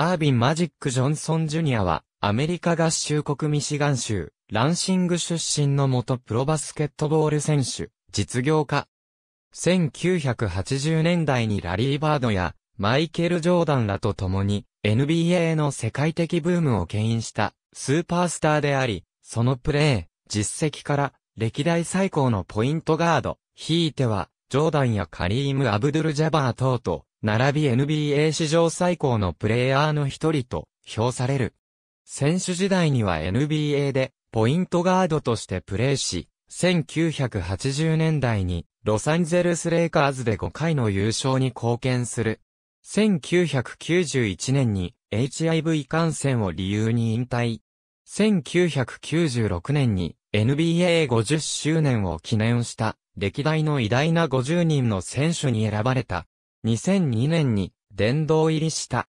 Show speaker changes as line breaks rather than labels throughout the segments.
アービン・マジック・ジョンソン・ジュニアは、アメリカ合衆国ミシガン州、ランシング出身の元プロバスケットボール選手、実業家。1980年代にラリー・バードや、マイケル・ジョーダンらと共に、NBA の世界的ブームを牽引したスーパースターであり、そのプレー、実績から歴代最高のポイントガード、ひいてはジョーダンやカリーム・アブドゥル・ジャバー等々、並び NBA 史上最高のプレイヤーの一人と評される。選手時代には NBA でポイントガードとしてプレーし、1980年代にロサンゼルスレイカーズで5回の優勝に貢献する。1991年に HIV 感染を理由に引退。1996年に NBA50 周年を記念した歴代の偉大な50人の選手に選ばれた。2002年に殿堂入りした。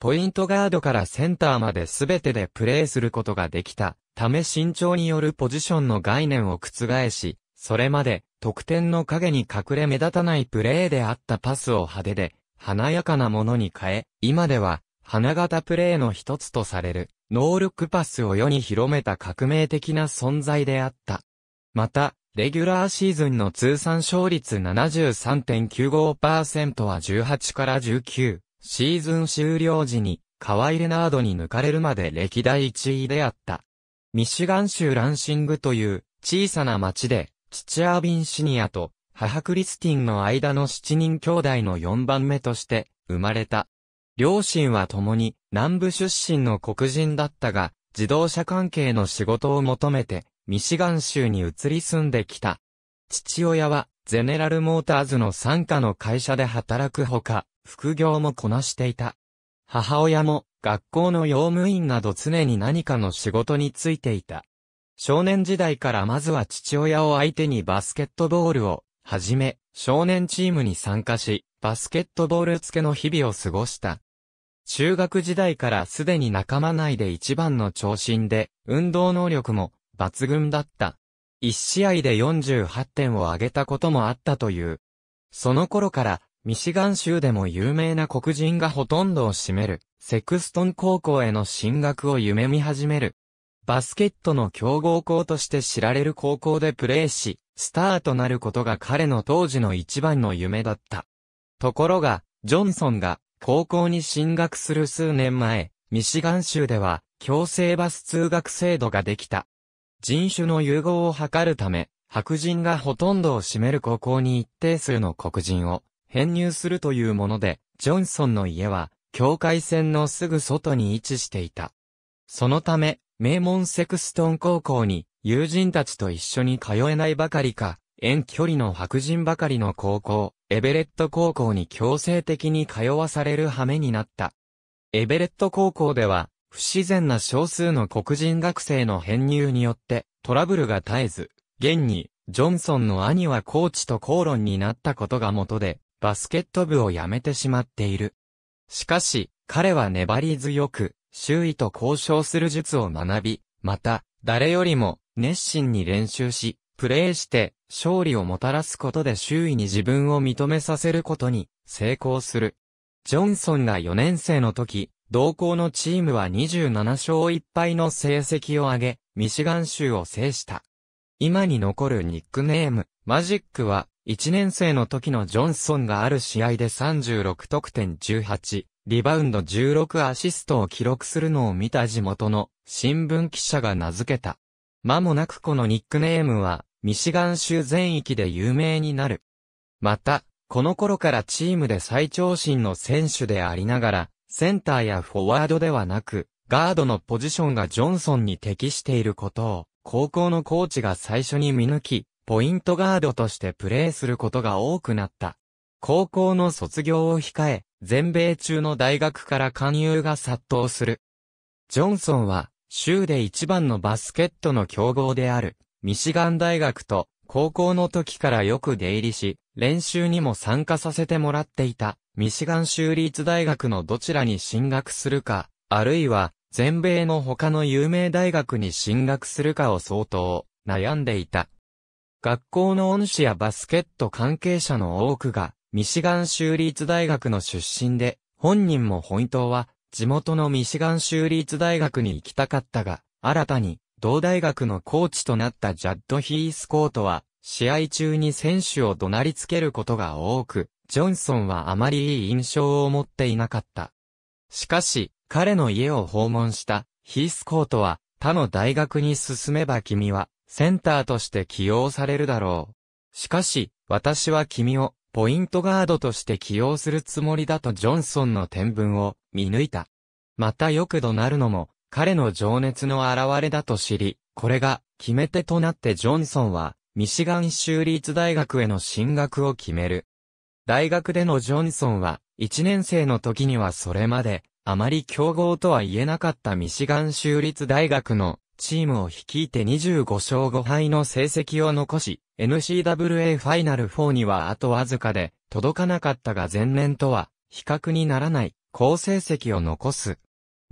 ポイントガードからセンターまで全てでプレーすることができた、ため身長によるポジションの概念を覆し、それまで得点の影に隠れ目立たないプレーであったパスを派手で、華やかなものに変え、今では花形プレーの一つとされる、ノールックパスを世に広めた革命的な存在であった。また、レギュラーシーズンの通算勝率73.95%は18から19、シーズン終了時に、カワイレナードに抜かれるまで歴代1位であった。ミシガン州ランシングという小さな町で、父アービンシニアと母クリスティンの間の7人兄弟の4番目として生まれた。両親は共に南部出身の黒人だったが、自動車関係の仕事を求めてミシガン州に移り住んできた。父親は、ゼネラルモーターズの傘下の会社で働くほか、副業もこなしていた。母親も、学校の用務員など常に何かの仕事についていた。少年時代からまずは父親を相手にバスケットボールを、はじめ、少年チームに参加し、バスケットボール付けの日々を過ごした。中学時代からすでに仲間内で一番の長身で、運動能力も抜群だった。一試合で48点を挙げたこともあったという。その頃から、ミシガン州でも有名な黒人がほとんどを占める、セクストン高校への進学を夢見始める。バスケットの強豪校として知られる高校でプレーし、スターとなることが彼の当時の一番の夢だった。ところが、ジョンソンが高校に進学する数年前、ミシガン州では強制バス通学制度ができた。人種の融合を図るため、白人がほとんどを占める高校に一定数の黒人を編入するというもので、ジョンソンの家は、境界線のすぐ外に位置していた。そのため、名門セクストン高校に友人たちと一緒に通えないばかりか、遠距離の白人ばかりの高校、エベレット高校に強制的に通わされる羽目になった。エベレット高校では、不自然な少数の黒人学生の編入によってトラブルが絶えず、現に、ジョンソンの兄はコーチと口論になったことが元で、バスケット部を辞めてしまっている。しかし、彼は粘り強く、周囲と交渉する術を学び、また、誰よりも熱心に練習し、プレーして、勝利をもたらすことで周囲に自分を認めさせることに成功する。ジョンソンが4年生の時、同校のチームは27勝1敗の成績を上げ、ミシガン州を制した。今に残るニックネーム、マジックは、1年生の時のジョンソンがある試合で36得点18、リバウンド16アシストを記録するのを見た地元の新聞記者が名付けた。間もなくこのニックネームは、ミシガン州全域で有名になる。また、この頃からチームで最長身の選手でありながら、センターやフォワードではなく、ガードのポジションがジョンソンに適していることを、高校のコーチが最初に見抜き、ポイントガードとしてプレーすることが多くなった。高校の卒業を控え、全米中の大学から勧誘が殺到する。ジョンソンは、州で一番のバスケットの強豪である、ミシガン大学と高校の時からよく出入りし、練習にも参加させてもらっていた、ミシガン州立大学のどちらに進学するか、あるいは、全米の他の有名大学に進学するかを相当、悩んでいた。学校の恩師やバスケット関係者の多くが、ミシガン州立大学の出身で、本人も本当は、地元のミシガン州立大学に行きたかったが、新たに、同大学のコーチとなったジャッド・ヒースコートは、試合中に選手を怒鳴りつけることが多く、ジョンソンはあまりいい印象を持っていなかった。しかし、彼の家を訪問したヒースコートは、他の大学に進めば君は、センターとして起用されるだろう。しかし、私は君を、ポイントガードとして起用するつもりだとジョンソンの天文を見抜いた。またよく怒鳴るのも、彼の情熱の現れだと知り、これが決め手となってジョンソンは、ミシガン州立大学への進学を決める。大学でのジョンソンは、1年生の時にはそれまで、あまり強豪とは言えなかったミシガン州立大学のチームを率いて25勝5敗の成績を残し、n c w a ファイナル4にはあとわずかで届かなかったが前年とは比較にならない好成績を残す。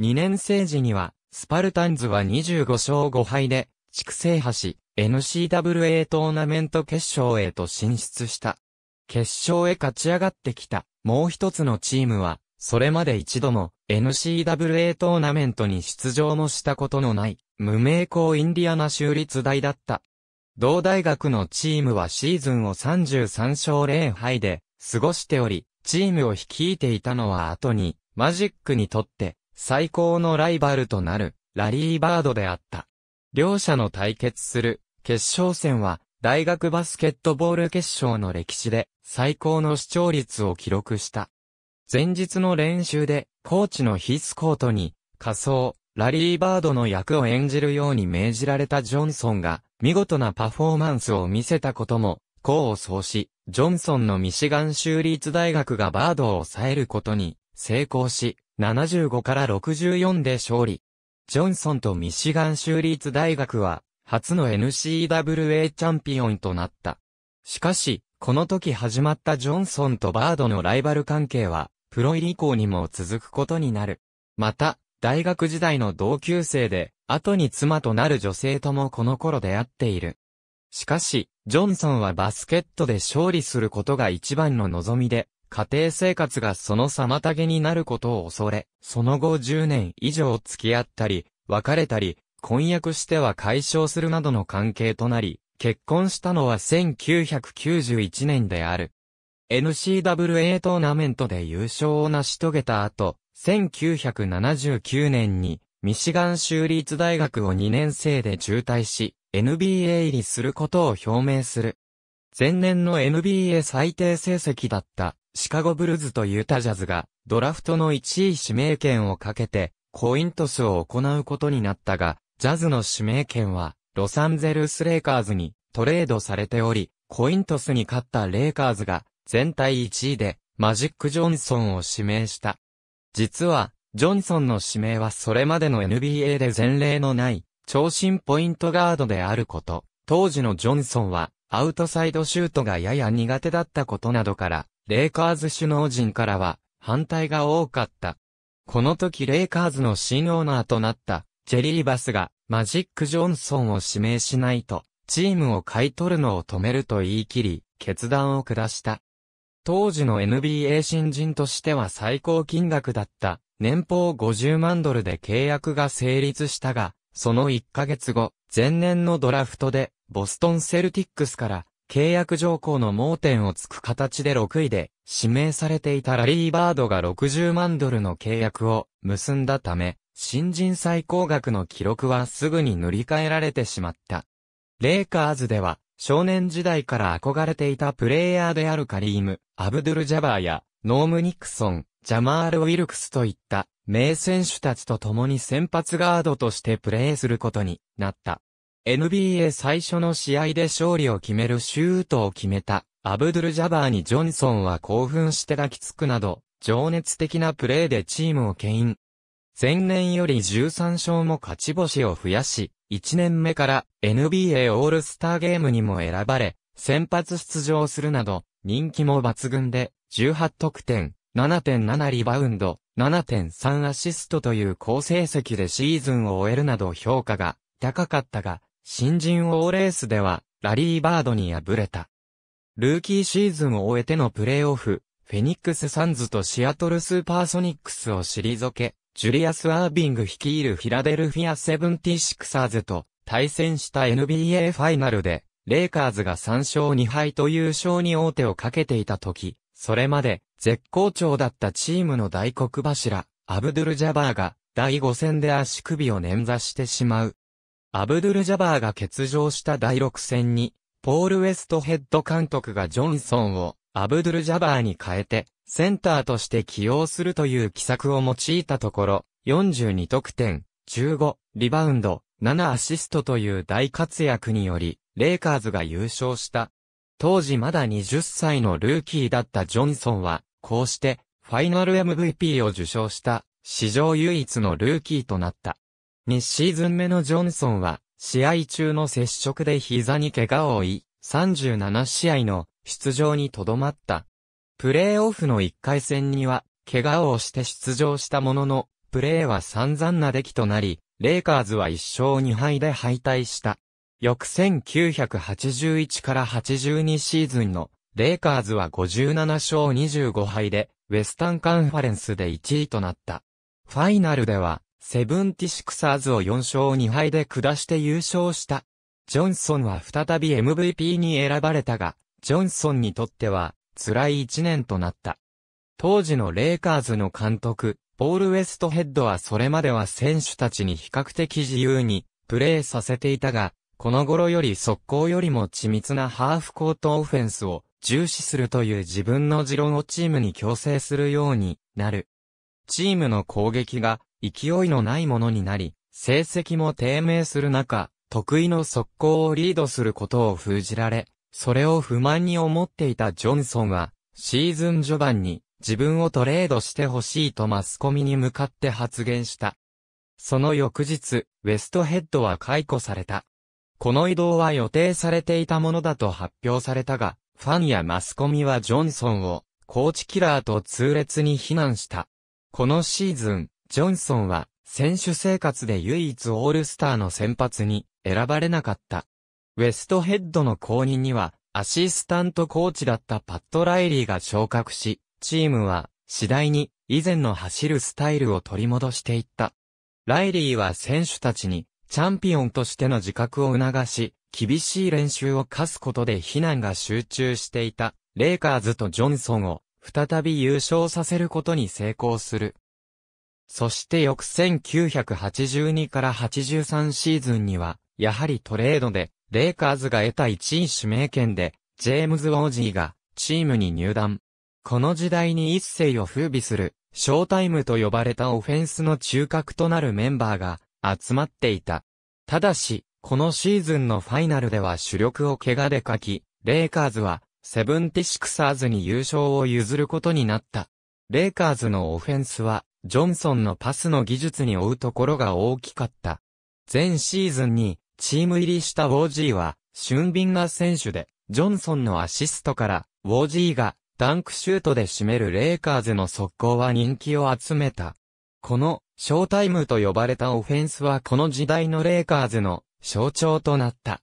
2年生時には、スパルタンズは25勝5敗で、地区制覇し、NCWA トーナメント決勝へと進出した。決勝へ勝ち上がってきた、もう一つのチームは、それまで一度も NCWA トーナメントに出場もしたことのない、無名校インディアナ州立大だった。同大学のチームはシーズンを33勝0敗で過ごしており、チームを率いていたのは後に、マジックにとって最高のライバルとなるラリーバードであった。両者の対決する決勝戦は大学バスケットボール決勝の歴史で最高の視聴率を記録した。前日の練習でコーチのヒスコートに仮想ラリーバードの役を演じるように命じられたジョンソンが見事なパフォーマンスを見せたことも功を奏し、ジョンソンのミシガン州立大学がバードを抑えることに成功し、75から64で勝利。ジョンソンとミシガン州立大学は、初の n c w a チャンピオンとなった。しかし、この時始まったジョンソンとバードのライバル関係は、プロ入り以降にも続くことになる。また、大学時代の同級生で、後に妻となる女性ともこの頃出会っている。しかし、ジョンソンはバスケットで勝利することが一番の望みで、家庭生活がその妨げになることを恐れ、その後10年以上付き合ったり、別れたり、婚約しては解消するなどの関係となり、結婚したのは1991年である。n c w a トーナメントで優勝を成し遂げた後、1979年にミシガン州立大学を2年生で中退し、NBA 入りすることを表明する。前年の NBA 最低成績だったシカゴブルズとユタジャズがドラフトの1位指名権をかけてコイントスを行うことになったが、ジャズの指名権はロサンゼルスレイカーズにトレードされており、コイントスに勝ったレイカーズが全体1位でマジック・ジョンソンを指名した。実は、ジョンソンの指名はそれまでの NBA で前例のない、長身ポイントガードであること。当時のジョンソンは、アウトサイドシュートがやや苦手だったことなどから、レイカーズ首脳陣からは反対が多かった。この時レイカーズの新オーナーとなったジェリーバスがマジック・ジョンソンを指名しないとチームを買い取るのを止めると言い切り決断を下した。当時の NBA 新人としては最高金額だった年俸50万ドルで契約が成立したが、その1ヶ月後、前年のドラフトでボストンセルティックスから契約条項の盲点をつく形で6位で指名されていたラリー・バードが60万ドルの契約を結んだため、新人最高額の記録はすぐに塗り替えられてしまった。レイカーズでは少年時代から憧れていたプレイヤーであるカリーム、アブドゥル・ジャバーやノーム・ニクソン、ジャマール・ウィルクスといった名選手たちと共に先発ガードとしてプレーすることになった。NBA 最初の試合で勝利を決めるシュートを決めた、アブドゥル・ジャバーにジョンソンは興奮して抱きつくなど、情熱的なプレーでチームを牽引。前年より13勝も勝ち星を増やし、1年目から NBA オールスターゲームにも選ばれ、先発出場するなど、人気も抜群で、18得点、7.7リバウンド、7.3アシストという好成績でシーズンを終えるなど評価が高かったが、新人王レースでは、ラリーバードに敗れた。ルーキーシーズンを終えてのプレーオフ、フェニックスサンズとシアトルスーパーソニックスを退け、ジュリアス・アービング率いるフィラデルフィア・セブンティシクサーズと対戦した NBA ファイナルで、レイカーズが3勝2敗と優勝に王手をかけていた時、それまで絶好調だったチームの大黒柱、アブドゥル・ジャバーが第5戦で足首を捻挫してしまう。アブドゥル・ジャバーが欠場した第6戦に、ポール・ウェストヘッド監督がジョンソンをアブドゥル・ジャバーに変えて、センターとして起用するという奇策を用いたところ、42得点、15、リバウンド、7アシストという大活躍により、レイカーズが優勝した。当時まだ20歳のルーキーだったジョンソンは、こうして、ファイナル MVP を受賞した、史上唯一のルーキーとなった。2シーズン目のジョンソンは、試合中の接触で膝に怪我を負い、37試合の出場にとどまった。プレーオフの1回戦には、怪我をして出場したものの、プレーは散々な出来となり、レイカーズは1勝2敗で敗退した。翌1981から82シーズンのレイカーズは57勝25敗で、ウェスタンカンファレンスで1位となった。ファイナルでは、セブンティシクサーズを4勝2敗で下して優勝した。ジョンソンは再び MVP に選ばれたが、ジョンソンにとっては辛い一年となった。当時のレイカーズの監督、ポール・ウェストヘッドはそれまでは選手たちに比較的自由にプレーさせていたが、この頃より速攻よりも緻密なハーフコートオフェンスを重視するという自分の持論をチームに強制するようになる。チームの攻撃が勢いのないものになり、成績も低迷する中、得意の速攻をリードすることを封じられ、それを不満に思っていたジョンソンは、シーズン序盤に自分をトレードしてほしいとマスコミに向かって発言した。その翌日、ウェストヘッドは解雇された。この移動は予定されていたものだと発表されたが、ファンやマスコミはジョンソンを、コーチキラーと痛烈に非難した。このシーズン、ジョンソンは選手生活で唯一オールスターの先発に選ばれなかった。ウェストヘッドの後任にはアシスタントコーチだったパッド・ライリーが昇格し、チームは次第に以前の走るスタイルを取り戻していった。ライリーは選手たちにチャンピオンとしての自覚を促し、厳しい練習を課すことで非難が集中していたレイカーズとジョンソンを再び優勝させることに成功する。そして翌1982から83シーズンには、やはりトレードで、レイカーズが得た1位指名権で、ジェームズ・ウォージーが、チームに入団。この時代に一世を風靡する、ショータイムと呼ばれたオフェンスの中核となるメンバーが、集まっていた。ただし、このシーズンのファイナルでは主力を怪我で欠き、レイカーズは、セブンティシクサーズに優勝を譲ることになった。レイカーズのオフェンスは、ジョンソンのパスの技術に追うところが大きかった。前シーズンにチーム入りしたウォージーは俊敏な選手で、ジョンソンのアシストからウォージーがダンクシュートで締めるレイカーズの速攻は人気を集めた。このショータイムと呼ばれたオフェンスはこの時代のレイカーズの象徴となった。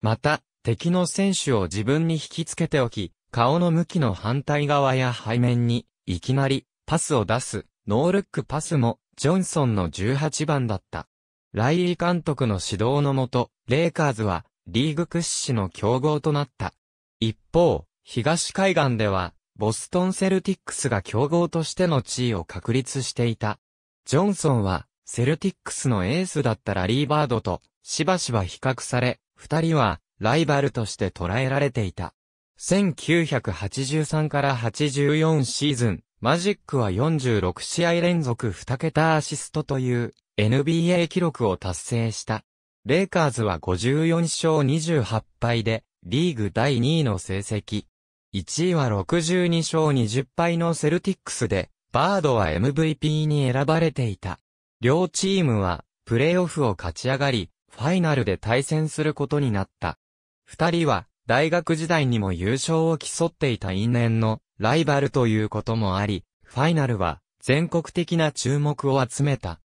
また、敵の選手を自分に引きつけておき、顔の向きの反対側や背面に、いきなり、パスを出す、ノールックパスも、ジョンソンの18番だった。ライリー監督の指導のもと、レイカーズは、リーグ屈指の強豪となった。一方、東海岸では、ボストンセルティックスが強豪としての地位を確立していた。ジョンソンは、セルティックスのエースだったラリーバードと、しばしば比較され、二人は、ライバルとして捉えられていた。1983から84シーズン、マジックは46試合連続2桁アシストという NBA 記録を達成した。レイカーズは54勝28敗でリーグ第2位の成績。1位は62勝20敗のセルティックスで、バードは MVP に選ばれていた。両チームはプレイオフを勝ち上がり、ファイナルで対戦することになった。二人は大学時代にも優勝を競っていた因縁のライバルということもあり、ファイナルは全国的な注目を集めた。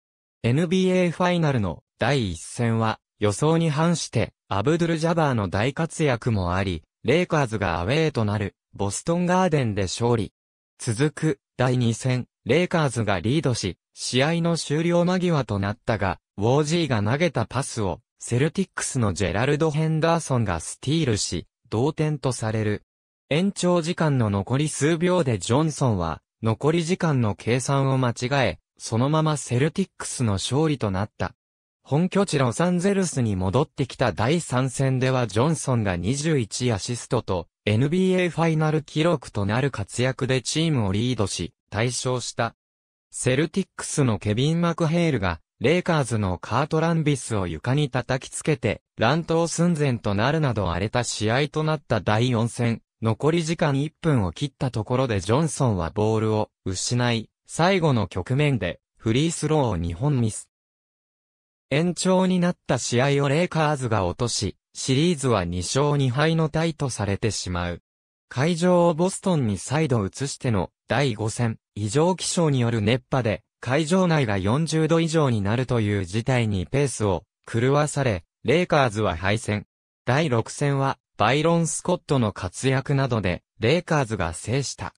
NBA ファイナルの第一戦は予想に反してアブドゥル・ジャバーの大活躍もあり、レイカーズがアウェーとなるボストンガーデンで勝利。続く第2戦、レイカーズがリードし、試合の終了間際となったが、ウォージーが投げたパスをセルティックスのジェラルド・ヘンダーソンがスティールし、同点とされる。延長時間の残り数秒でジョンソンは、残り時間の計算を間違え、そのままセルティックスの勝利となった。本拠地ロサンゼルスに戻ってきた第3戦ではジョンソンが21アシストと NBA ファイナル記録となる活躍でチームをリードし、大勝した。セルティックスのケビン・マクヘールが、レイカーズのカート・ランビスを床に叩きつけて、乱闘寸前となるなど荒れた試合となった第4戦。残り時間1分を切ったところでジョンソンはボールを失い、最後の局面でフリースローを2本ミス。延長になった試合をレイカーズが落とし、シリーズは2勝2敗のタイとされてしまう。会場をボストンに再度移しての第5戦、異常気象による熱波で会場内が40度以上になるという事態にペースを狂わされ、レイカーズは敗戦。第6戦はバイロン・スコットの活躍などで、レイカーズが制した。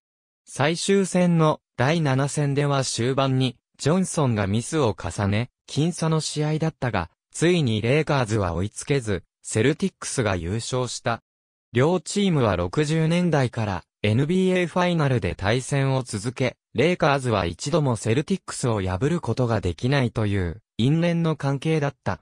最終戦の第7戦では終盤に、ジョンソンがミスを重ね、僅差の試合だったが、ついにレイカーズは追いつけず、セルティックスが優勝した。両チームは60年代から NBA ファイナルで対戦を続け、レイカーズは一度もセルティックスを破ることができないという因縁の関係だった。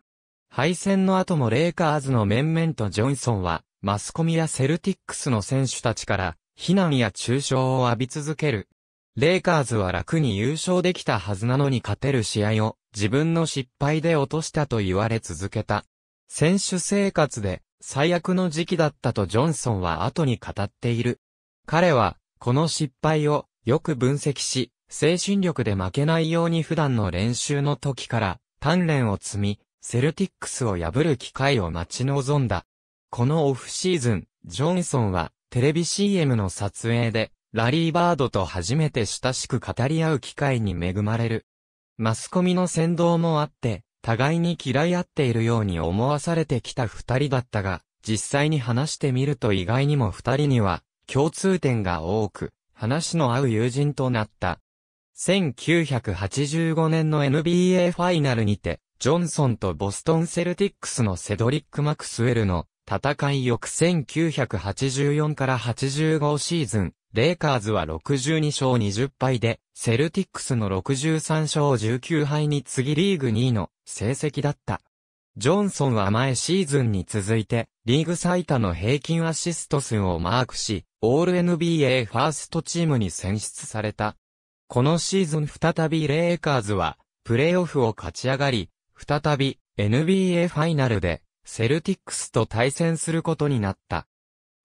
敗戦の後もレイカーズの面々とジョンソンはマスコミやセルティックスの選手たちから、非難や中傷を浴び続ける。レイカーズは楽に優勝できたはずなのに勝てる試合を自分の失敗で落としたと言われ続けた。選手生活で最悪の時期だったとジョンソンは後に語っている。彼はこの失敗をよく分析し、精神力で負けないように普段の練習の時から鍛錬を積み、セルティックスを破る機会を待ち望んだ。このオフシーズン、ジョンソンは、テレビ CM の撮影で、ラリーバードと初めて親しく語り合う機会に恵まれる。マスコミの先導もあって、互いに嫌い合っているように思わされてきた二人だったが、実際に話してみると意外にも二人には、共通点が多く、話の合う友人となった。1985年の NBA ファイナルにて、ジョンソンとボストンセルティックスのセドリック・マクスウェルの戦い翌1984から85シーズン、レイカーズは62勝20敗で、セルティックスの63勝19敗に次リーグ2位の成績だった。ジョンソンは前シーズンに続いて、リーグ最多の平均アシスト数をマークし、オール NBA ファーストチームに選出された。このシーズン再びレイカーズは、プレーオフを勝ち上がり、再び NBA ファイナルでセルティックスと対戦することになった。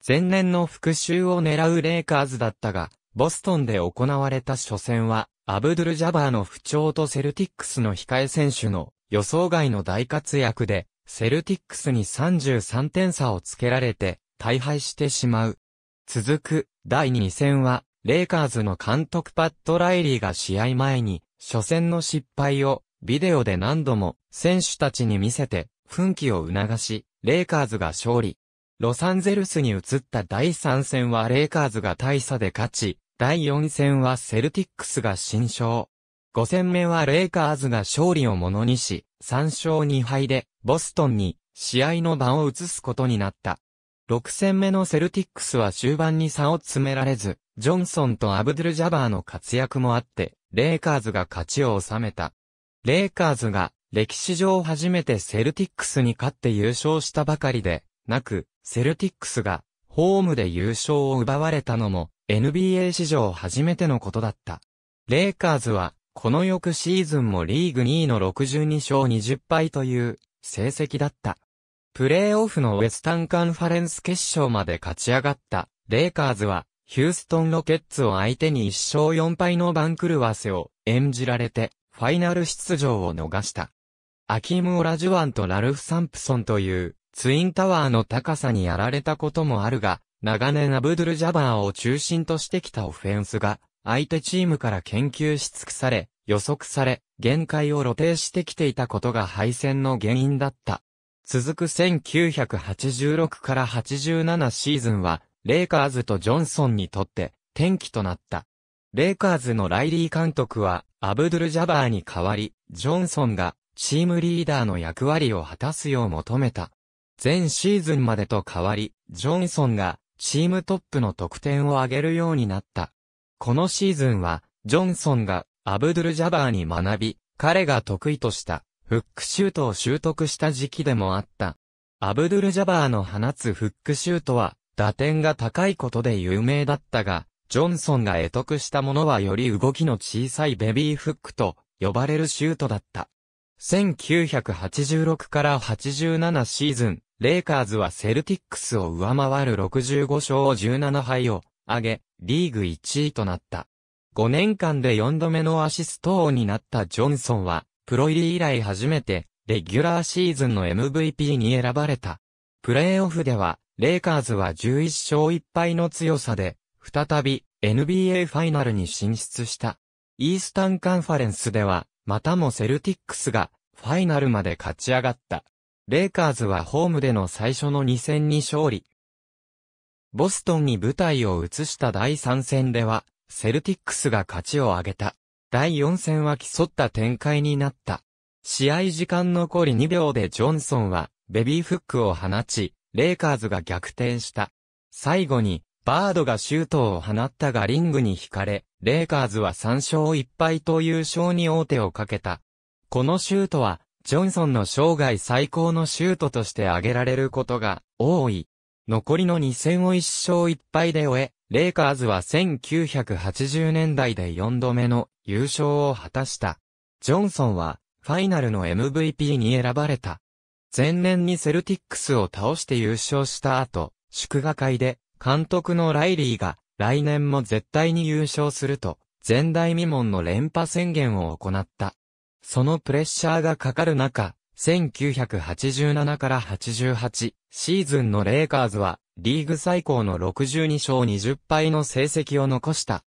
前年の復讐を狙うレイカーズだったが、ボストンで行われた初戦は、アブドゥル・ジャバーの不調とセルティックスの控え選手の予想外の大活躍で、セルティックスに33点差をつけられて、大敗してしまう。続く、第2戦は、レイカーズの監督パッド・ライリーが試合前に、初戦の失敗を、ビデオで何度も、選手たちに見せて、奮起を促し、レイカーズが勝利。ロサンゼルスに移った第3戦はレイカーズが大差で勝ち、第4戦はセルティックスが新勝。5戦目はレイカーズが勝利をものにし、3勝2敗で、ボストンに試合の場を移すことになった。6戦目のセルティックスは終盤に差を詰められず、ジョンソンとアブドゥル・ジャバーの活躍もあって、レイカーズが勝ちを収めた。レイカーズが歴史上初めてセルティックスに勝って優勝したばかりで、なく、セルティックスが、ホームで優勝を奪われたのも、NBA 史上初めてのことだった。レイカーズは、この翌シーズンもリーグ2位の62勝20敗という成績だった。プレーオフのウェスタンカンファレンス決勝まで勝ち上がったレイカーズはヒューストンロケッツを相手に1勝4敗の番狂わせを演じられてファイナル出場を逃した。アキーム・オラジュワンとラルフ・サンプソンという、ツインタワーの高さにやられたこともあるが、長年アブドゥル・ジャバーを中心としてきたオフェンスが、相手チームから研究し尽くされ、予測され、限界を露呈してきていたことが敗戦の原因だった。続く1986から87シーズンは、レイカーズとジョンソンにとって転機となった。レイカーズのライリー監督は、アブドゥル・ジャバーに代わり、ジョンソンがチームリーダーの役割を果たすよう求めた。前シーズンまでと変わり、ジョンソンがチームトップの得点を上げるようになった。このシーズンは、ジョンソンがアブドゥル・ジャバーに学び、彼が得意としたフックシュートを習得した時期でもあった。アブドゥル・ジャバーの放つフックシュートは、打点が高いことで有名だったが、ジョンソンが得得したものはより動きの小さいベビーフックと呼ばれるシュートだった。1986から87シーズン、レイカーズはセルティックスを上回る65勝17敗を上げ、リーグ1位となった。5年間で4度目のアシスト王になったジョンソンは、プロ入り以来初めて、レギュラーシーズンの MVP に選ばれた。プレイオフでは、レイカーズは11勝1敗の強さで、再び NBA ファイナルに進出した。イースタンカンファレンスでは、またもセルティックスがファイナルまで勝ち上がった。レイカーズはホームでの最初の2戦に勝利。ボストンに舞台を移した第3戦では、セルティックスが勝ちを挙げた。第4戦は競った展開になった。試合時間残り2秒でジョンソンは、ベビーフックを放ち、レイカーズが逆転した。最後に、バードがシュートを放ったがリングに惹かれ、レイカーズは3勝1敗と優勝に王手をかけた。このシュートは、ジョンソンの生涯最高のシュートとして挙げられることが多い。残りの2戦を1勝1敗で終え、レイカーズは1980年代で4度目の優勝を果たした。ジョンソンはファイナルの MVP に選ばれた。前年にセルティックスを倒して優勝した後、祝賀会で監督のライリーが来年も絶対に優勝すると、前代未聞の連覇宣言を行った。そのプレッシャーがかかる中、1987から88シーズンのレイカーズは、リーグ最高の62勝20敗の成績を残した。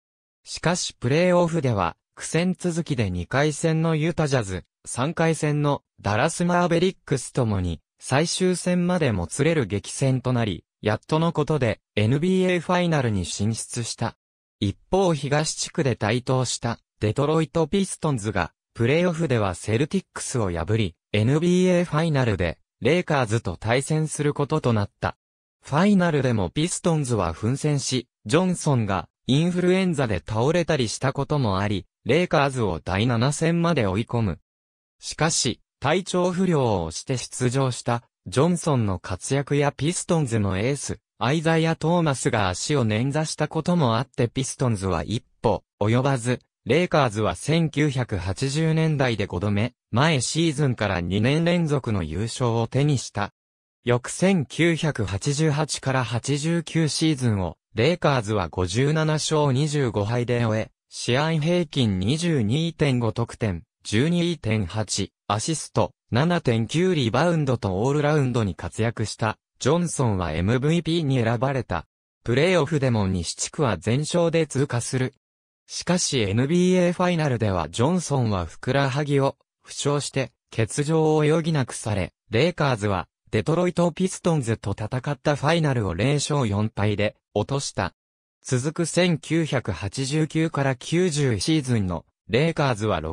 しかしプレーオフでは、苦戦続きで2回戦のユタジャズ、3回戦のダラスマーベリックスともに、最終戦までもつれる激戦となり、やっとのことで NBA ファイナルに進出した。一方東地区で台頭したデトロイト・ピストンズがプレイオフではセルティックスを破り NBA ファイナルでレイカーズと対戦することとなった。ファイナルでもピストンズは奮戦し、ジョンソンがインフルエンザで倒れたりしたこともあり、レイカーズを第7戦まで追い込む。しかし、体調不良をして出場したジョンソンの活躍やピストンズのエース、アイザイア・トーマスが足を捻挫したこともあってピストンズは一歩及ばず、レイカーズは1980年代で5度目、前シーズンから2年連続の優勝を手にした。翌1988から89シーズンを、レイカーズは57勝25敗で終え、試合平均22.5得点、12.8アシスト、7.9リバウンドとオールラウンドに活躍した、ジョンソンは MVP に選ばれた。プレイオフでも西地区は全勝で通過する。しかし NBA ファイナルではジョンソンはふくらはぎを負傷して欠場を余儀なくされ、レイカーズはデトロイトピストンズと戦ったファイナルを0勝4敗で落とした。続く1989から90シーズンのレイカーズは63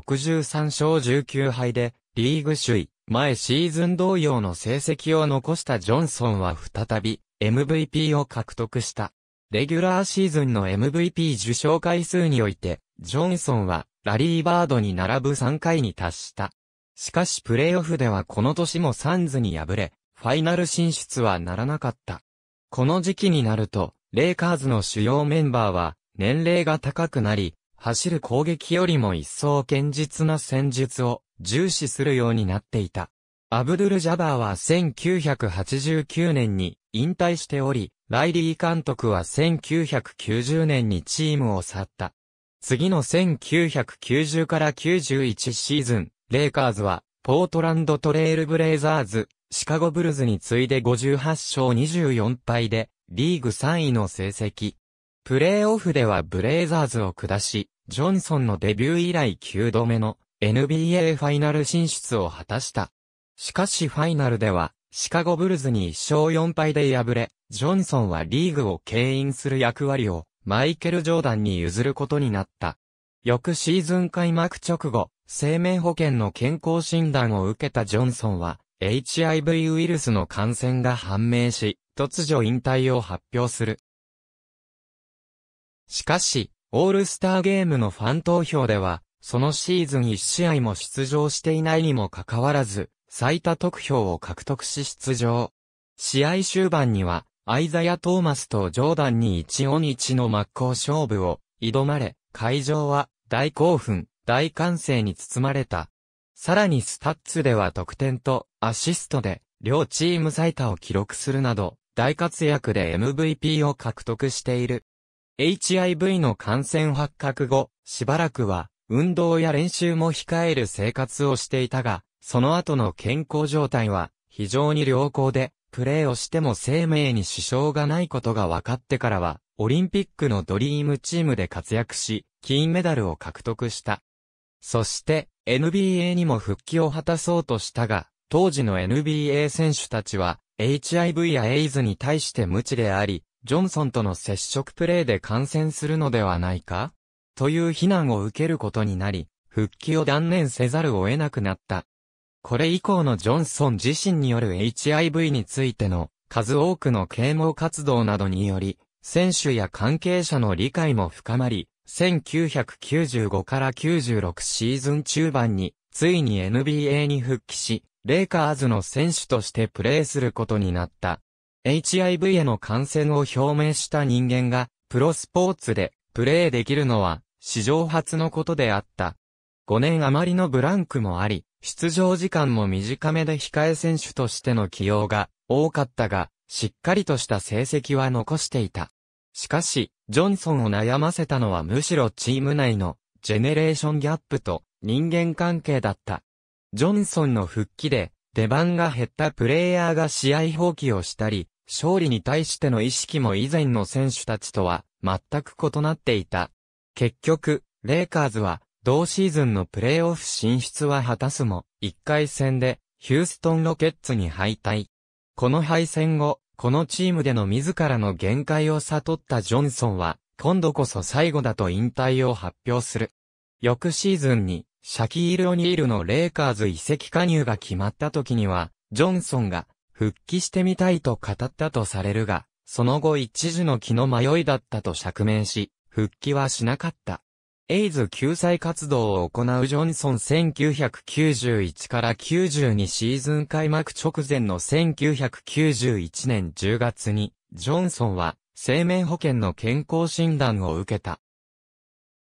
勝19敗でリーグ首位、前シーズン同様の成績を残したジョンソンは再び MVP を獲得した。レギュラーシーズンの MVP 受賞回数において、ジョンソンはラリーバードに並ぶ3回に達した。しかしプレイオフではこの年もサンズに敗れ、ファイナル進出はならなかった。この時期になると、レイカーズの主要メンバーは年齢が高くなり、走る攻撃よりも一層堅実な戦術を重視するようになっていた。アブドゥル・ジャバーは1989年に引退しており、ライリー監督は1990年にチームを去った。次の1990から91シーズン、レイカーズは、ポートランドトレイルブレイザーズ、シカゴブルズに次いで58勝24敗で、リーグ3位の成績。プレーオフではブレイザーズを下し、ジョンソンのデビュー以来9度目の NBA ファイナル進出を果たした。しかしファイナルでは、シカゴブルズに1勝4敗で敗れ、ジョンソンはリーグを牽引する役割をマイケル・ジョーダンに譲ることになった。翌シーズン開幕直後、生命保険の健康診断を受けたジョンソンは、HIV ウイルスの感染が判明し、突如引退を発表する。しかし、オールスターゲームのファン投票では、そのシーズン1試合も出場していないにもかかわらず、最多得票を獲得し出場。試合終盤には、アイザヤ・トーマスとジョーダンに一音一の真っ向勝負を挑まれ、会場は大興奮、大歓声に包まれた。さらにスタッツでは得点とアシストで両チーム最多を記録するなど、大活躍で MVP を獲得している。HIV の感染発覚後、しばらくは運動や練習も控える生活をしていたが、その後の健康状態は非常に良好で、プレーをしても生命に支障がないことが分かってからは、オリンピックのドリームチームで活躍し、金メダルを獲得した。そして、NBA にも復帰を果たそうとしたが、当時の NBA 選手たちは、HIV やエイズに対して無知であり、ジョンソンとの接触プレーで感染するのではないかという非難を受けることになり、復帰を断念せざるを得なくなった。これ以降のジョンソン自身による HIV についての数多くの啓蒙活動などにより、選手や関係者の理解も深まり、1995から96シーズン中盤に、ついに NBA に復帰し、レイカーズの選手としてプレーすることになった。HIV への感染を表明した人間が、プロスポーツでプレーできるのは、史上初のことであった。5年余りのブランクもあり、出場時間も短めで控え選手としての起用が多かったが、しっかりとした成績は残していた。しかし、ジョンソンを悩ませたのはむしろチーム内のジェネレーションギャップと人間関係だった。ジョンソンの復帰で出番が減ったプレイヤーが試合放棄をしたり、勝利に対しての意識も以前の選手たちとは全く異なっていた。結局、レイカーズは、同シーズンのプレーオフ進出は果たすも、1回戦で、ヒューストンロケッツに敗退。この敗戦後、このチームでの自らの限界を悟ったジョンソンは、今度こそ最後だと引退を発表する。翌シーズンに、シャキール・オニールのレイカーズ移籍加入が決まった時には、ジョンソンが、復帰してみたいと語ったとされるが、その後一時の気の迷いだったと釈明し、復帰はしなかった。エイズ救済活動を行うジョンソン1991から92シーズン開幕直前の1991年10月に、ジョンソンは生命保険の健康診断を受けた。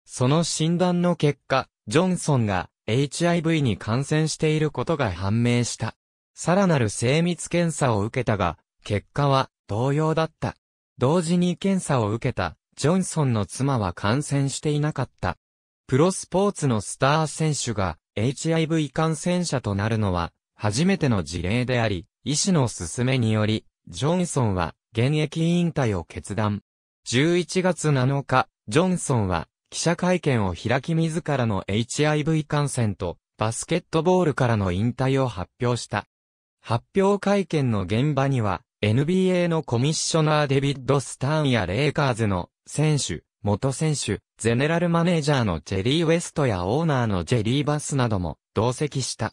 その診断の結果、ジョンソンが HIV に感染していることが判明した。さらなる精密検査を受けたが、結果は同様だった。同時に検査を受けたジョンソンの妻は感染していなかった。プロスポーツのスター選手が HIV 感染者となるのは初めての事例であり、医師の勧めにより、ジョンソンは現役引退を決断。11月7日、ジョンソンは記者会見を開き自らの HIV 感染とバスケットボールからの引退を発表した。発表会見の現場には NBA のコミッショナーデビッド・スターンやレイカーズの選手、元選手、ゼネラルマネージャーのジェリー・ウェストやオーナーのジェリー・バスなども同席した。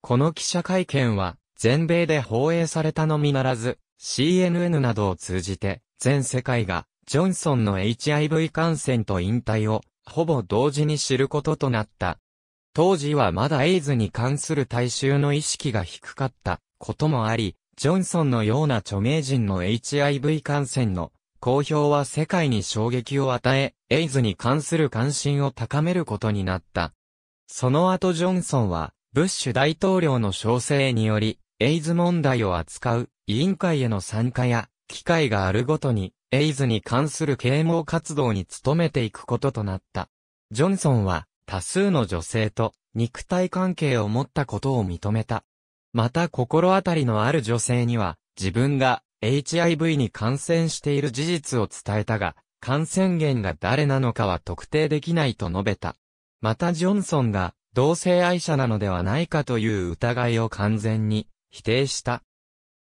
この記者会見は、全米で放映されたのみならず、CNN などを通じて、全世界が、ジョンソンの HIV 感染と引退を、ほぼ同時に知ることとなった。当時はまだエイズに関する大衆の意識が低かったこともあり、ジョンソンのような著名人の HIV 感染の公表は世界に衝撃を与え、エイズに関する関心を高めることになった。その後ジョンソンは、ブッシュ大統領の招請により、エイズ問題を扱う委員会への参加や、機会があるごとに、エイズに関する啓蒙活動に努めていくこととなった。ジョンソンは、多数の女性と肉体関係を持ったことを認めた。また心当たりのある女性には、自分が HIV に感染している事実を伝えたが、感染源が誰なのかは特定できないと述べた。またジョンソンが同性愛者なのではないかという疑いを完全に否定した。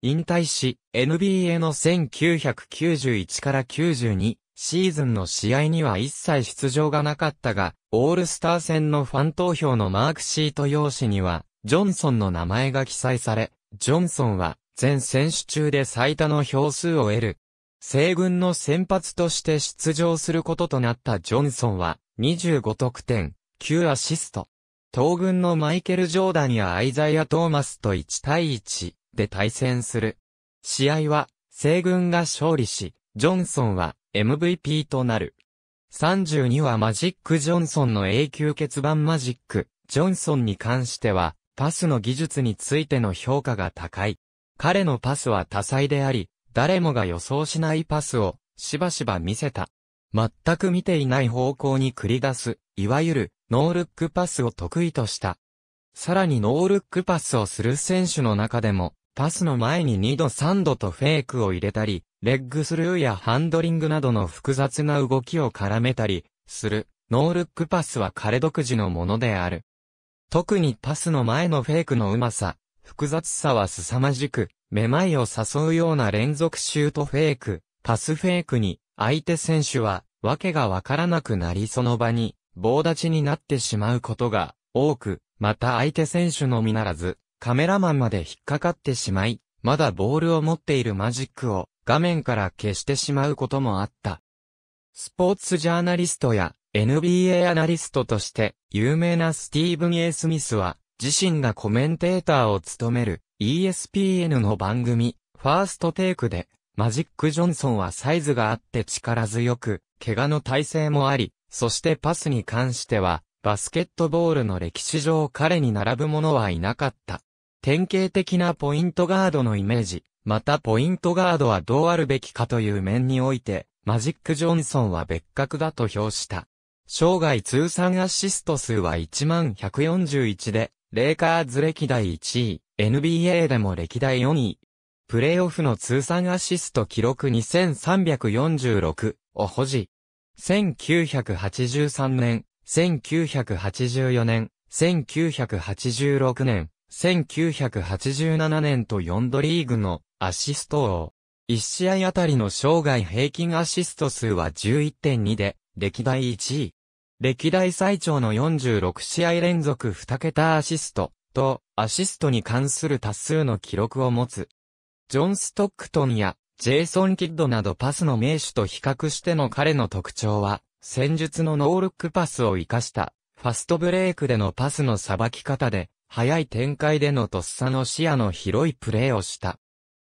引退し、NBA の1991から92シーズンの試合には一切出場がなかったが、オールスター戦のファン投票のマークシート用紙には、ジョンソンの名前が記載され、ジョンソンは全選手中で最多の票数を得る。西軍の先発として出場することとなったジョンソンは25得点、9アシスト。東軍のマイケル・ジョーダンやアイザイア・トーマスと1対1で対戦する。試合は西軍が勝利し、ジョンソンは MVP となる。32はマジック・ジョンソンの永久欠番マジック・ジョンソンに関しては、パスの技術についての評価が高い。彼のパスは多彩であり、誰もが予想しないパスを、しばしば見せた。全く見ていない方向に繰り出す、いわゆる、ノールックパスを得意とした。さらにノールックパスをする選手の中でも、パスの前に2度3度とフェイクを入れたり、レッグスルーやハンドリングなどの複雑な動きを絡めたり、する、ノールックパスは彼独自のものである。特にパスの前のフェイクのうまさ、複雑さは凄まじく、めまいを誘うような連続シュートフェイク、パスフェイクに、相手選手は、わけがわからなくなりその場に、棒立ちになってしまうことが、多く、また相手選手のみならず、カメラマンまで引っかかってしまい、まだボールを持っているマジックを画面から消してしまうこともあった。スポーツジャーナリストや NBA アナリストとして有名なスティーブン・エイ・スミスは自身がコメンテーターを務める ESPN の番組、ファーストテイクで、マジック・ジョンソンはサイズがあって力強く、怪我の体勢もあり、そしてパスに関しては、バスケットボールの歴史上彼に並ぶ者はいなかった。典型的なポイントガードのイメージ、またポイントガードはどうあるべきかという面において、マジック・ジョンソンは別格だと評した。生涯通算アシスト数は11,141で、レイカーズ歴代1位、NBA でも歴代4位。プレイオフの通算アシスト記録2346を保持。1983年、1984年、1986年、1987年と4度リーグのアシスト王。1試合あたりの生涯平均アシスト数は11.2で、歴代1位。歴代最長の46試合連続2桁アシストとアシストに関する多数の記録を持つ。ジョン・ストックトンやジェイソン・キッドなどパスの名手と比較しての彼の特徴は、戦術のノールックパスを活かしたファストブレイクでのパスのさばき方で、早い展開でのとっさの視野の広いプレーをした。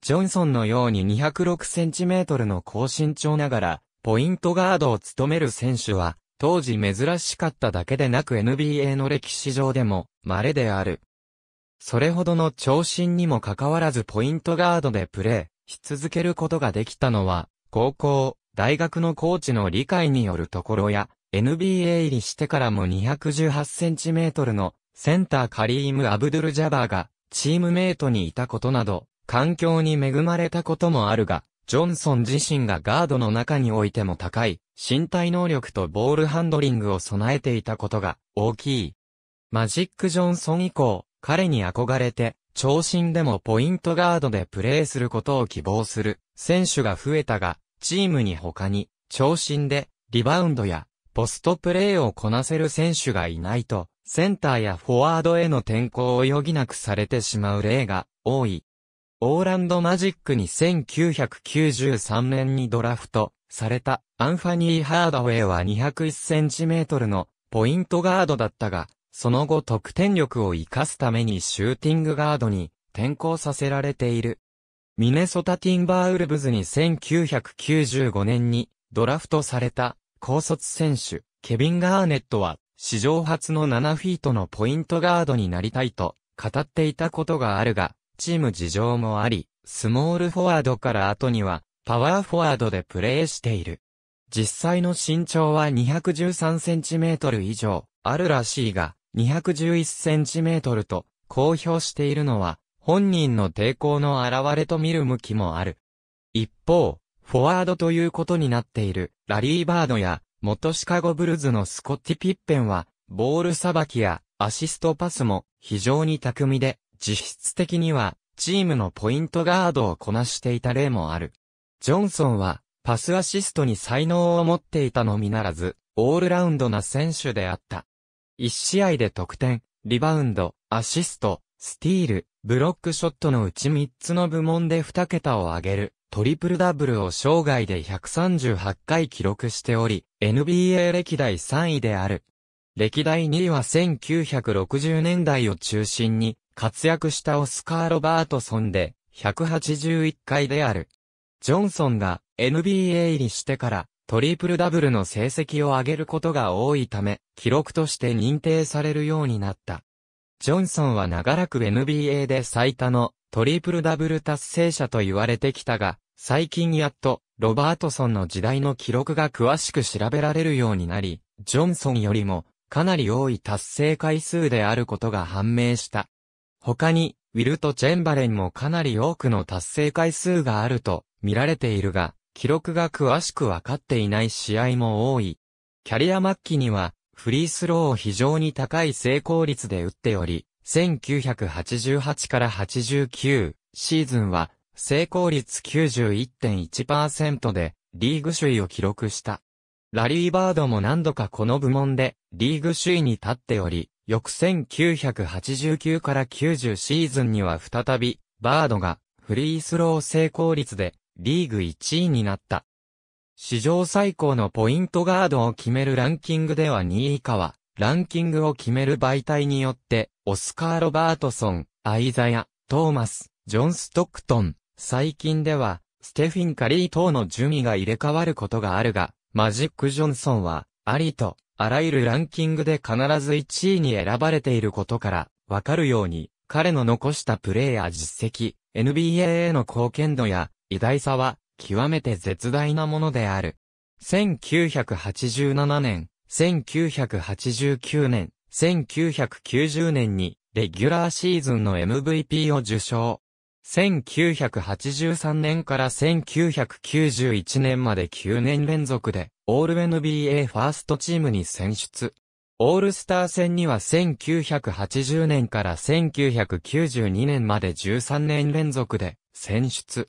ジョンソンのように2 0 6トルの高身長ながら、ポイントガードを務める選手は、当時珍しかっただけでなく NBA の歴史上でも稀である。それほどの長身にもかかわらずポイントガードでプレーし続けることができたのは、高校、大学のコーチの理解によるところや、NBA 入りしてからも2 1 8トルのセンターカリーム・アブドゥル・ジャバーがチームメイトにいたことなど、環境に恵まれたこともあるが、ジョンソン自身がガードの中においても高い、身体能力とボールハンドリングを備えていたことが大きい。マジック・ジョンソン以降、彼に憧れて、長身でもポイントガードでプレーすることを希望する選手が増えたが、チームに他に、長身でリバウンドやポストプレーをこなせる選手がいないと、センターやフォワードへの転向を余儀なくされてしまう例が多い。オーランドマジックに1993年にドラフトされたアンファニー・ハードウェイは2 0 1トルのポイントガードだったが、その後得点力を活かすためにシューティングガードに転向させられている。ミネソタティンバーウルブズに1995年にドラフトされた高卒選手ケビン・ガーネットは史上初の7フィートのポイントガードになりたいと語っていたことがあるが、チーム事情もあり、スモールフォワードから後には、パワーフォワードでプレーしている。実際の身長は2 1 3トル以上あるらしいが、2 1 1トルと公表しているのは、本人の抵抗の現れと見る向きもある。一方、フォワードということになっている、ラリーバードや、元シカゴブルズのスコッティ・ピッペンは、ボールさばきやアシストパスも非常に巧みで、実質的には、チームのポイントガードをこなしていた例もある。ジョンソンは、パスアシストに才能を持っていたのみならず、オールラウンドな選手であった。一試合で得点、リバウンド、アシスト、スティール、ブロックショットのうち三つの部門で二桁を上げる、トリプルダブルを生涯で138回記録しており、NBA 歴代3位である。歴代2位は1960年代を中心に、活躍したオスカー・ロバートソンで、181回である。ジョンソンが NBA 入りしてからトリプルダブルの成績を上げることが多いため、記録として認定されるようになった。ジョンソンは長らく NBA で最多のトリプルダブル達成者と言われてきたが、最近やっとロバートソンの時代の記録が詳しく調べられるようになり、ジョンソンよりもかなり多い達成回数であることが判明した。他に、ウィルト・チェンバレンもかなり多くの達成回数があると見られているが、記録が詳しくわかっていない試合も多い。キャリア末期には、フリースローを非常に高い成功率で打っており、1988から89シーズンは、成功率91.1%で、リーグ首位を記録した。ラリーバードも何度かこの部門で、リーグ首位に立っており、翌1989から90シーズンには再び、バードがフリースロー成功率でリーグ1位になった。史上最高のポイントガードを決めるランキングでは2位以下は、ランキングを決める媒体によって、オスカー・ロバートソン、アイザヤ、トーマス、ジョン・ストックトン、最近では、ステフィン・カリー等の順位が入れ替わることがあるが、マジック・ジョンソンは、ありとあらゆるランキングで必ず1位に選ばれていることから、わかるように、彼の残したプレーや実績、NBA への貢献度や、偉大さは、極めて絶大なものである。1987年、1989年、1990年に、レギュラーシーズンの MVP を受賞。1983年から1991年まで9年連続で、オール NBA ファーストチームに選出。オールスター戦には1980年から1992年まで13年連続で選出。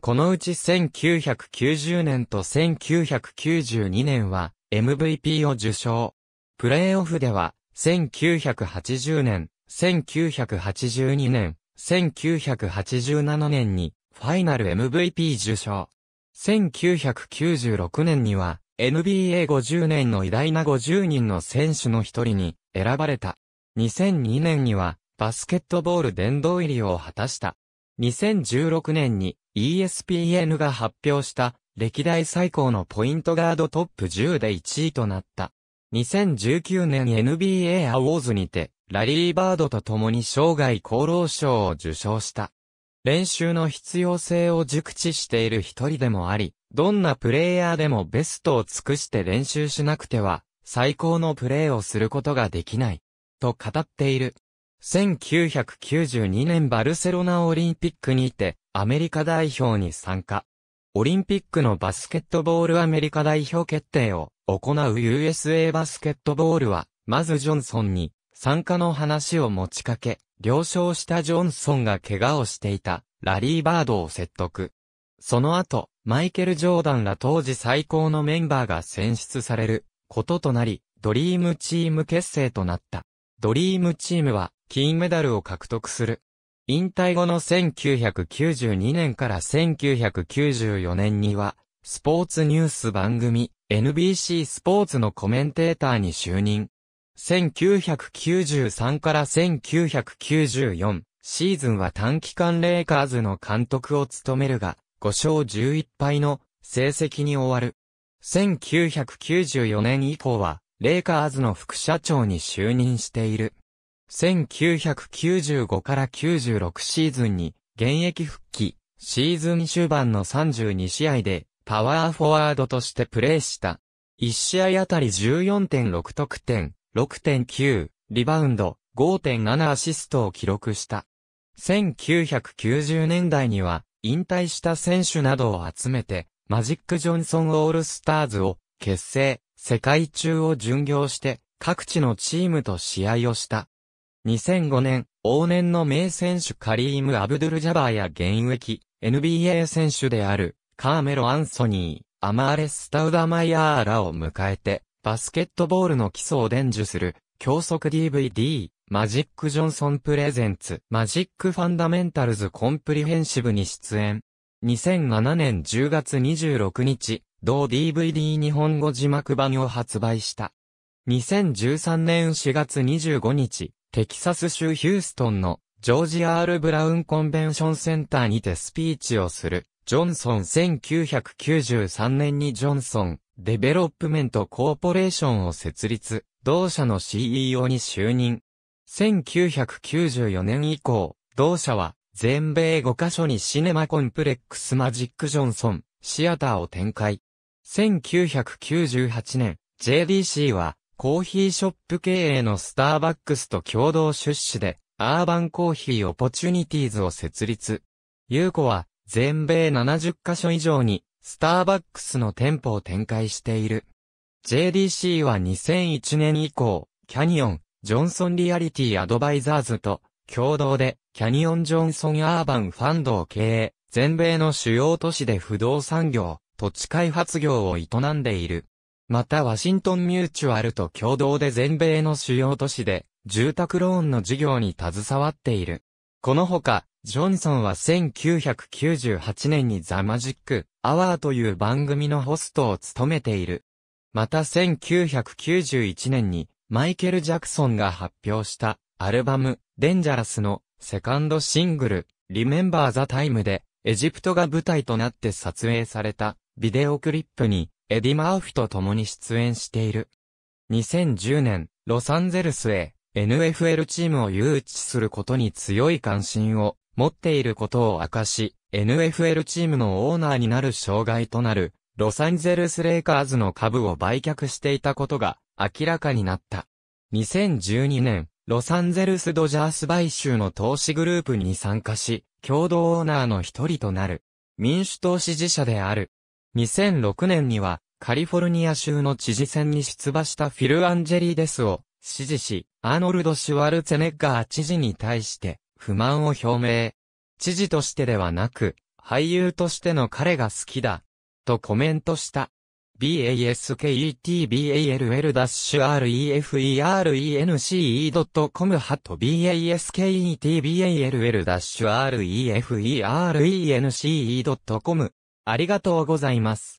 このうち1990年と1992年は MVP を受賞。プレイオフでは1980年、1982年、1987年にファイナル MVP 受賞。1996年には NBA50 年の偉大な50人の選手の一人に選ばれた。2002年にはバスケットボール殿堂入りを果たした。2016年に ESPN が発表した歴代最高のポイントガードトップ10で1位となった。2019年 NBA アウォーズにてラリー・バードと共に生涯功労賞を受賞した。練習の必要性を熟知している一人でもあり、どんなプレイヤーでもベストを尽くして練習しなくては、最高のプレーをすることができない、と語っている。1992年バルセロナオリンピックにて、アメリカ代表に参加。オリンピックのバスケットボールアメリカ代表決定を行う USA バスケットボールは、まずジョンソンに参加の話を持ちかけ、了承したジョンソンが怪我をしていたラリーバードを説得。その後、マイケル・ジョーダンら当時最高のメンバーが選出されることとなり、ドリームチーム結成となった。ドリームチームは金メダルを獲得する。引退後の1992年から1994年には、スポーツニュース番組 NBC スポーツのコメンテーターに就任。1993から1994シーズンは短期間レイカーズの監督を務めるが、5勝11敗の成績に終わる。1994年以降は、レイカーズの副社長に就任している。1995から96シーズンに現役復帰、シーズン終盤の32試合でパワーフォワードとしてプレーした。1試合あたり14.6得点、6.9、リバウンド、5.7アシストを記録した。1990年代には引退した選手などを集めて、マジック・ジョンソン・オールスターズを結成、世界中を巡業して、各地のチームと試合をした。2005年、往年の名選手カリーム・アブドゥル・ジャバーや現役、NBA 選手である、カーメロ・アンソニー、アマーレス・タウダマイヤーらを迎えて、バスケットボールの基礎を伝授する、教則 DVD、マジック・ジョンソン・プレゼンツ、マジック・ファンダメンタルズ・コンプリヘンシブに出演。2007年10月26日、同 DVD 日本語字幕版を発売した。2013年4月25日、テキサス州ヒューストンのジョージ・アール・ブラウン・コンベンションセンターにてスピーチをする。ジョンソン1993年にジョンソン、デベロップメントコーポレーションを設立、同社の CEO に就任。1994年以降、同社は全米5カ所にシネマコンプレックスマジックジョンソン、シアターを展開。1998年、JDC はコーヒーショップ経営のスターバックスと共同出資で、アーバンコーヒーオポチュニティーズを設立。ユーコは全米70カ所以上にスターバックスの店舗を展開している。JDC は2001年以降、キャニオン、ジョンソンリアリティアドバイザーズと共同でキャニオンジョンソンアーバンファンドを経営、全米の主要都市で不動産業、土地開発業を営んでいる。またワシントンミューチュアルと共同で全米の主要都市で住宅ローンの事業に携わっている。このほか、ジョンソンは1998年にザ・マジック・アワーという番組のホストを務めている。また1991年にマイケル・ジャクソンが発表したアルバム、デンジャラスのセカンドシングル、Remember the Time で、エジプトが舞台となって撮影されたビデオクリップにエディ・マーフィと共に出演している。2010年、ロサンゼルスへ NFL チームを誘致することに強い関心を持っていることを明かし、NFL チームのオーナーになる障害となるロサンゼルスレイカーズの株を売却していたことが明らかになった。2012年、ロサンゼルスドジャース買収の投資グループに参加し、共同オーナーの一人となる。民主党支持者である。2006年には、カリフォルニア州の知事選に出馬したフィル・アンジェリーデスを支持し、アーノルド・シュワルツェネッガー知事に対して不満を表明。知事としてではなく、俳優としての彼が好きだ。とコメントした。basketball-refen.com r e c ハット basketball-refen.com r c e ありがとうございます。